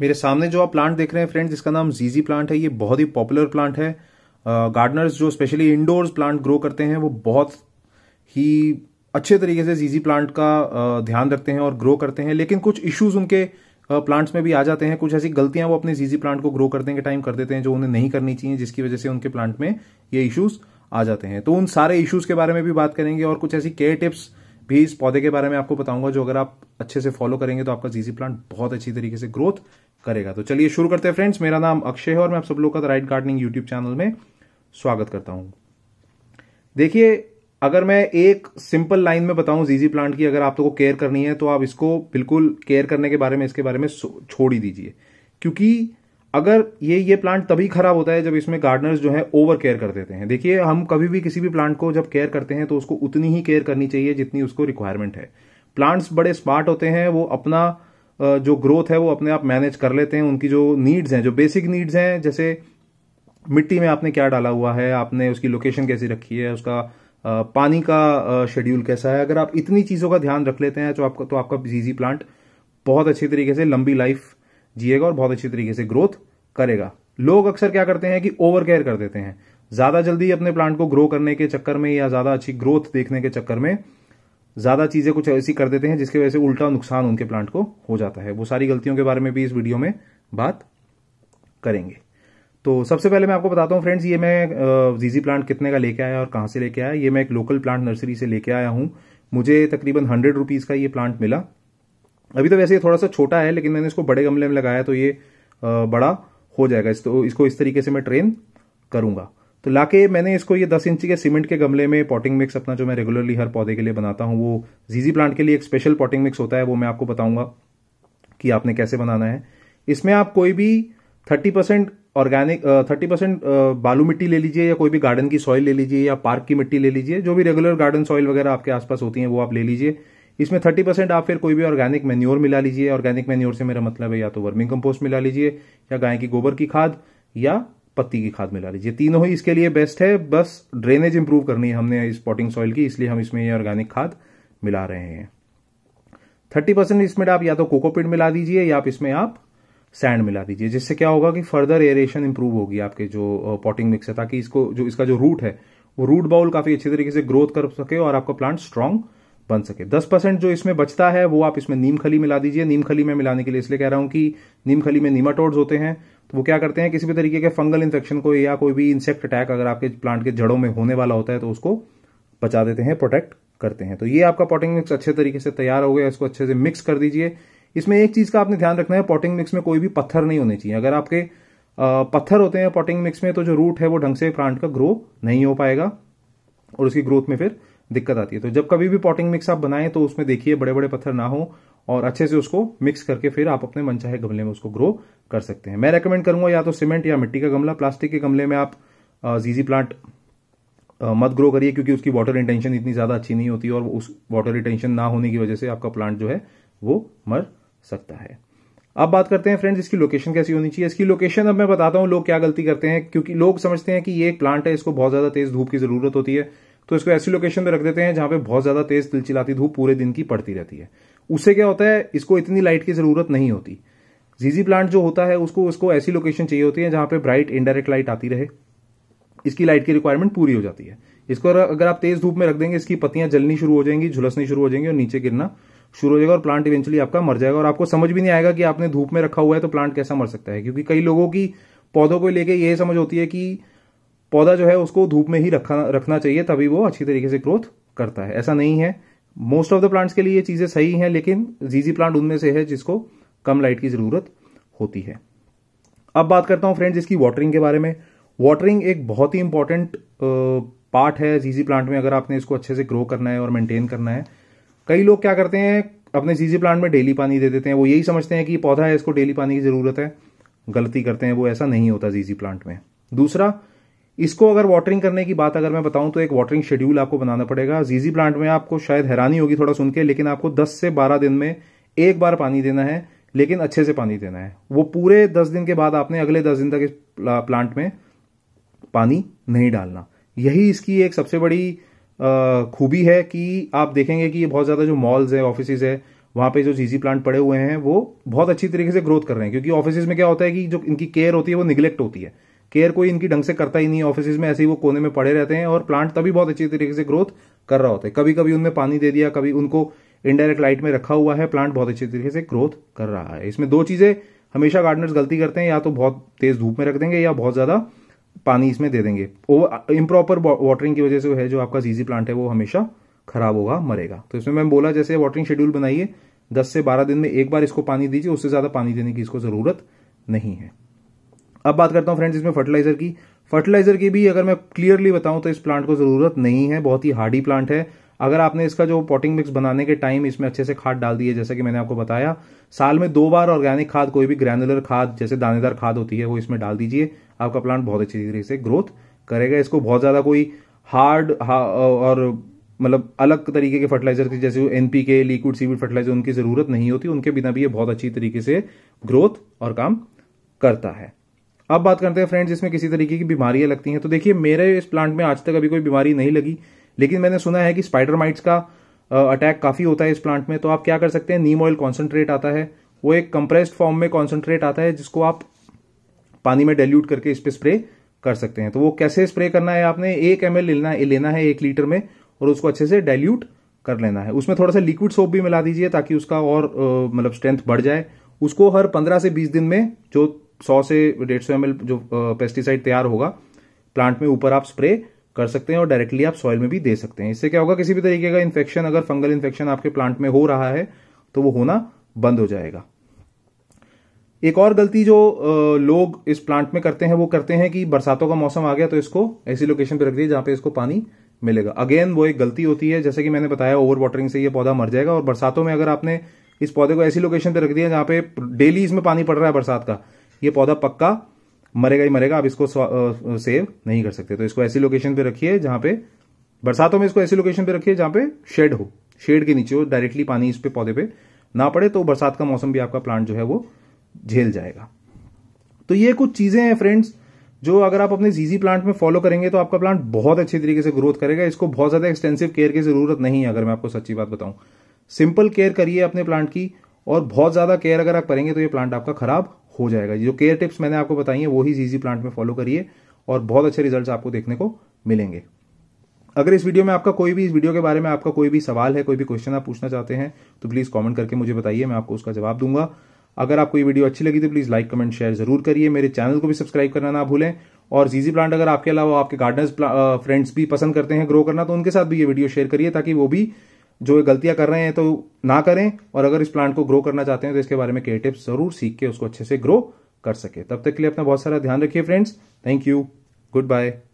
मेरे सामने जो आप प्लांट देख रहे हैं फ्रेंड्स इसका नाम जीजी प्लांट है ये बहुत ही पॉपुलर प्लांट है गार्डनर्स जो स्पेशली इंडोर्स प्लांट ग्रो करते हैं वो बहुत ही अच्छे तरीके से जीजी प्लांट का ध्यान रखते हैं और ग्रो करते हैं लेकिन कुछ इश्यूज उनके प्लांट्स में भी आ जाते हैं कुछ ऐसी गलतियां वो अपने जीजी प्लांट को ग्रो करने के टाइम कर देते हैं जो उन्हें नहीं करनी चाहिए जिसकी वजह से उनके प्लांट में ये इश्यूज आ जाते हैं तो उन सारे इश्यूज के बारे में भी बात करेंगे और कुछ ऐसी केयर टिप्स भी इस पौधे के बारे में आपको बताऊंगा जो अगर आप अच्छे से फॉलो करेंगे तो आपका जीजी प्लांट बहुत अच्छी तरीके से ग्रोथ करेगा तो चलिए शुरू करते हैं फ्रेंड्स मेरा नाम अक्षय है और मैं आप सब लोग का राइट गार्डनिंग यूट्यूब चैनल में स्वागत करता हूं देखिए अगर मैं एक सिंपल लाइन में बताऊं जीजी प्लांट की अगर आप लोगों को केयर करनी है तो आप इसको बिल्कुल केयर करने के बारे में इसके बारे में छोड़ ही दीजिए क्योंकि अगर ये ये प्लांट तभी खराब होता है जब इसमें गार्डनर्स जो है ओवर केयर कर देते हैं देखिए हम कभी भी किसी भी प्लांट को जब केयर करते हैं तो उसको उतनी ही केयर करनी चाहिए जितनी उसको रिक्वायरमेंट है प्लांट्स बड़े स्मार्ट होते हैं वो अपना जो ग्रोथ है वो अपने आप मैनेज कर लेते हैं उनकी जो नीड्स हैं जो बेसिक नीड्स हैं जैसे मिट्टी में आपने क्या डाला हुआ है आपने उसकी लोकेशन कैसी रखी है उसका पानी का शेड्यूल कैसा है अगर आप इतनी चीज़ों का ध्यान रख लेते हैं तो आपका तो आपका जीजी प्लांट बहुत अच्छी तरीके से लंबी लाइफ जिएगा और बहुत अच्छी तरीके से ग्रोथ करेगा लोग अक्सर क्या करते हैं कि ओवर केयर कर देते हैं ज़्यादा जल्दी अपने प्लांट को ग्रो करने के चक्कर में या ज़्यादा अच्छी ग्रोथ देखने के चक्कर में ज़्यादा चीज़ें कुछ ऐसी कर देते हैं जिसकी वजह से उल्टा नुकसान उनके प्लांट को हो जाता है वो सारी गलतियों के बारे में भी इस वीडियो में बात करेंगे तो सबसे पहले मैं आपको बताता हूँ फ्रेंड्स ये मैं जीजी प्लांट कितने का लेके आया और कहाँ से लेके आया ये मैं एक लोकल प्लांट नर्सरी से लेके आया हूँ मुझे तकरीबन हंड्रेड रुपीज़ का ये प्लांट मिला अभी तो वैसे ये थोड़ा सा छोटा है लेकिन मैंने इसको बड़े गमले में लगाया तो ये बड़ा हो जाएगा इस तो इसको इस तरीके से मैं ट्रेन करूँगा तो लाके मैंने इसको ये दस इंच के सीमेंट के गमले में पॉटिंग मिक्स अपना जो मैं रेगुलरली हर पौधे के लिए बनाता हूँ वो जीजी प्लांट के लिए एक स्पेशल पॉटिंग मिक्स होता है वो मैं आपको बताऊंगा कि आपने कैसे बनाना है इसमें आप कोई भी thirty percent organic thirty percent बालू मिट्टी ले लीजिए या कोई भी गार्डन की सॉइल ले लीजिए या पार्क की मिट्टी ले लीजिए जो भी रेगुलर गार्डन सॉइल वगैरह आपके आसपास होती है वो आप ले लीजिए इसमें थर्टी परसेंट आप फिर कोई भी ऑर्गेनिक मेन्योर मिला लीजिए ऑर्गेनिक मेन्योर से मेरा मतलब है या तो वर्मिंग कंपोस्ट मिला लीजिए या गाय की गोबर की खाद या पत्ती की खाद मिला लीजिए तीनों ही इसके लिए बेस्ट है बस ड्रेनेज इंप्रूव करनी है हमने इस पॉटिंग सॉइल की इसलिए हम इसमें ये ऑर्गेनिक खाद मिला रहे हैं थर्टी परसेंट इसमें आप या तो कोकोपीट मिला दीजिए या आप इसमें आप सैंड मिला दीजिए जिससे क्या होगा कि फर्दर एरेशन इंप्रूव होगी आपके जो पॉटिंग मिक्स है ताकि इसको जो इसका जो रूट है वो रूट बाउल काफी अच्छी तरीके से ग्रोथ कर सके और आपका प्लांट स्ट्रांग बन सके दस परसेंट जो इसमें बचता है वो आप इसमें नीम खली मिला दीजिए नीम खली में मिलाने के लिए इसलिए कह रहा हूं कि नीम खली में नीमाटोड्स होते हैं तो वो क्या करते हैं किसी भी तरीके के फंगल इन्फेक्शन को या कोई भी इंसेक्ट अटैक अगर आपके प्लांट के जड़ों में होने वाला होता है तो उसको बचा देते हैं प्रोटेक्ट करते हैं तो ये आपका पॉटिंग मिक्स अच्छे तरीके से तैयार हो गया इसको अच्छे से मिक्स कर दीजिए इसमें एक चीज का आपने ध्यान रखना है पॉटिंग मिक्स में कोई भी पत्थर नहीं होने चाहिए अगर आपके पत्थर होते हैं पॉटिंग मिक्स में तो जो रूट है वो ढंग से प्लांट का ग्रो नहीं हो पाएगा और उसकी ग्रोथ में फिर दिक्कत आती है तो जब कभी भी पॉटिंग मिक्स आप बनाएं तो उसमें देखिए बड़े बड़े पत्थर ना हो और अच्छे से उसको मिक्स करके फिर आप अपने मनचाहे गमले में उसको ग्रो कर सकते हैं मैं रेकमेंड करूंगा या तो सीमेंट या मिट्टी का गमला प्लास्टिक के गमले में आप जीजी प्लांट मत ग्रो करिए क्योंकि उसकी वाटर रिटेंशन इतनी ज़्यादा अच्छी नहीं होती और उस वाटर रिटेंशन ना होने की वजह से आपका प्लांट जो है वो मर सकता है अब बात करते हैं फ्रेंड्स इसकी लोकेशन कैसी होनी चाहिए इसकी लोकेशन अब मैं बताता हूं लोग क्या गलती करते हैं क्योंकि लोग समझते हैं कि ये एक प्लांट है इसको बहुत ज़्यादा तेज़ धूप की ज़रूरत होती है तो इसको ऐसी लोकेशन में रख देते हैं जहां पे बहुत ज़्यादा तेज़ तिलचिलाती धूप पूरे दिन की पड़ती रहती है उससे क्या होता है इसको इतनी लाइट की ज़रूरत नहीं होती जीजी प्लांट जो होता है उसको उसको ऐसी लोकेशन चाहिए होती है जहां पे ब्राइट इनडायरेक्ट लाइट आती रहे इसकी लाइट की रिक्वायरमेंट पूरी हो जाती है इसको अगर आप तेज धूप में रख देंगे इसकी पत्तियां जलनी शुरू हो जाएंगी झुलसनी शुरू हो जाएंगी और नीचे गिरना शुरू हो जाएगा और प्लांट इवेंचुअली आपका मर जाएगा और आपको समझ भी नहीं आएगा कि आपने धूप में रखा हुआ है तो प्लांट कैसा मर सकता है क्योंकि कई लोगों की पौधों को लेके ये समझ होती है कि पौधा जो है उसको धूप में ही रखना चाहिए तभी वो अच्छी तरीके से ग्रोथ करता है ऐसा नहीं है मोस्ट ऑफ द प्लांट्स के लिए ये चीज़ें सही हैं लेकिन जीजी प्लांट उनमें से है जिसको कम लाइट की ज़रूरत होती है अब बात करता हूं फ्रेंड्स इसकी वाटरिंग के बारे में वाटरिंग एक बहुत ही इंपॉर्टेंट पार्ट है जीजी प्लांट में अगर आपने इसको अच्छे से ग्रो करना है और मेंटेन करना है कई लोग क्या करते हैं अपने जीजी प्लांट में डेली पानी दे देते हैं वो यही समझते हैं कि पौधा है इसको डेली पानी की ज़रूरत है गलती करते हैं वो ऐसा नहीं होता जीजी प्लांट में दूसरा इसको अगर वाटरिंग करने की बात अगर मैं बताऊं तो एक वाटरिंग शेड्यूल आपको बनाना पड़ेगा जीजी प्लांट में आपको शायद हैरानी होगी थोड़ा सुन के लेकिन आपको 10 से 12 दिन में एक बार पानी देना है लेकिन अच्छे से पानी देना है वो पूरे 10 दिन के बाद आपने अगले 10 दिन तक इस प्लांट में पानी नहीं डालना यही इसकी एक सबसे बड़ी खूबी है कि आप देखेंगे कि ये बहुत ज़्यादा जो मॉल्स है ऑफिस है वहां पे जो जीजी प्लांट पड़े हुए हैं वो बहुत अच्छी तरीके से ग्रोथ कर रहे हैं क्योंकि ऑफिस में क्या होता है कि जो इनकी केयर होती है वो निग्लेक्ट होती है केयर कोई इनकी ढंग से करता ही नहीं है ऑफिस में ऐसे ही वो कोने में पड़े रहते हैं और प्लांट तभी बहुत अच्छी तरीके से ग्रोथ कर रहा होता है कभी कभी उनमें पानी दे दिया कभी उनको इनडायरेक्ट लाइट में रखा हुआ है प्लांट बहुत अच्छी तरीके से ग्रोथ कर रहा है इसमें दो चीज़ें हमेशा गार्डनर्स गलती करते हैं या तो बहुत तेज़ धूप में रख देंगे या बहुत ज़्यादा पानी इसमें दे देंगे इम्प्रॉपर वाटरिंग की वजह से है जो आपका जीजी प्लांट है वो हमेशा खराब होगा मरेगा तो इसमें मैं बोला जैसे वाटरिंग शेड्यूल बनाइए दस से बारह दिन में एक बार इसको पानी दीजिए उससे ज़्यादा पानी देने की इसको ज़रूरत नहीं है अब बात करता हूँ फ्रेंड्स इसमें फर्टिलाइजर की फर्टिलाइजर की भी अगर मैं क्लियरली बताऊं तो इस प्लांट को ज़रूरत नहीं है बहुत ही हार्डी प्लांट है अगर आपने इसका जो पॉटिंग मिक्स बनाने के टाइम इसमें अच्छे से खाद डाल दी है जैसे कि मैंने आपको बताया साल में दो बार ऑर्गेनिक खाद कोई भी ग्रैनुलर खाद जैसे दानेदार खाद होती है वो इसमें डाल दीजिए आपका प्लांट बहुत अच्छी तरीके से ग्रोथ करेगा इसको बहुत ज़्यादा कोई हार्ड हा, और मतलब अलग तरीके के फर्टिलाइजर की जैसे एनपी के लिक्विड सीविड फर्टिलाइजर उनकी ज़रूरत नहीं होती उनके बिना भी ये बहुत अच्छी तरीके से ग्रोथ और काम करता है अब बात करते हैं फ्रेंड्स इसमें किसी तरीके की बीमारियां लगती हैं तो देखिए मेरे इस प्लांट में आज तक अभी कोई बीमारी नहीं लगी लेकिन मैंने सुना है कि स्पाइडर माइट्स का अटैक काफ़ी होता है इस प्लांट में तो आप क्या कर सकते हैं नीम ऑयल कॉन्सेंट्रेट आता है वो एक कंप्रेस्ड फॉर्म में कॉन्सेंट्रेट आता है जिसको आप पानी में डेल्यूट करके इस पर स्प्रे कर सकते हैं तो वो कैसे स्प्रे करना है आपने एक एम लेना लेना है एक लीटर में और उसको अच्छे से डेल्यूट कर लेना है उसमें थोड़ा सा लिक्विड सोप भी मिला दीजिए ताकि उसका और मतलब स्ट्रेंथ बढ़ जाए उसको हर पंद्रह से बीस दिन में जो सौ से डेढ़ सौ एम जो पेस्टिसाइड तैयार होगा प्लांट में ऊपर आप स्प्रे कर सकते हैं और डायरेक्टली आप सॉइल में भी दे सकते हैं इससे क्या होगा किसी भी तरीके का इन्फेक्शन अगर फंगल इन्फेक्शन आपके प्लांट में हो रहा है तो वो होना बंद हो जाएगा एक और गलती जो लोग इस प्लांट में करते हैं वो करते हैं कि बरसातों का मौसम आ गया तो इसको ऐसी लोकेशन पर रख दिए जहां पे इसको पानी मिलेगा अगेन वो एक गलती होती है जैसे कि मैंने बताया ओवर वाटरिंग से ये पौधा मर जाएगा और बरसातों में अगर आपने इस पौधे को ऐसी लोकेशन पर रख दिया जहां पे डेली इसमें पानी पड़ रहा है बरसात का ये पौधा पक्का मरेगा ही मरेगा आप इसको सेव नहीं कर सकते तो इसको ऐसी लोकेशन पे रखिए जहां पे बरसातों में इसको ऐसी लोकेशन पे रखिए जहां पे शेड हो शेड के नीचे हो डायरेक्टली पानी इस पे पौधे पे ना पड़े तो बरसात का मौसम भी आपका प्लांट जो है वो झेल जाएगा तो ये कुछ चीजें हैं फ्रेंड्स जो अगर आप अपने जीजी प्लांट में फॉलो करेंगे तो आपका प्लांट बहुत अच्छे तरीके से ग्रोथ करेगा इसको बहुत ज्यादा एक्सटेंसिव केयर की जरूरत नहीं है अगर मैं आपको सच्ची बात बताऊं सिंपल केयर करिए अपने प्लांट की और बहुत ज्यादा केयर अगर आप करेंगे तो ये प्लांट आपका खराब हो जाएगा जो केयर टिप्स मैंने आपको बताई हैं वो ही जीजी प्लांट में फॉलो करिए और बहुत अच्छे रिजल्ट आपको देखने को मिलेंगे अगर इस वीडियो में आपका कोई भी इस वीडियो के बारे में आपका कोई भी सवाल है कोई भी क्वेश्चन आप पूछना चाहते हैं तो प्लीज़ कॉमेंट करके मुझे बताइए मैं आपको उसका जवाब दूंगा अगर आपको ये वीडियो अच्छी लगी तो प्लीज़ लाइक कमेंट शेयर जरूर करिए मेरे चैनल को भी सब्सक्राइब करना ना भूलें और जीजी प्लांट अगर आपके अलावा आपके गार्डनर्स फ्रेंड्स भी पसंद करते हैं ग्रो करना तो उनके साथ भी ये वीडियो शेयर करिए ताकि वो भी जो गलतियां कर रहे हैं तो ना करें और अगर इस प्लांट को ग्रो करना चाहते हैं तो इसके बारे में केयर टिप्स जरूर सीख के उसको अच्छे से ग्रो कर सके तब तक के लिए अपना बहुत सारा ध्यान रखिए friends thank you good bye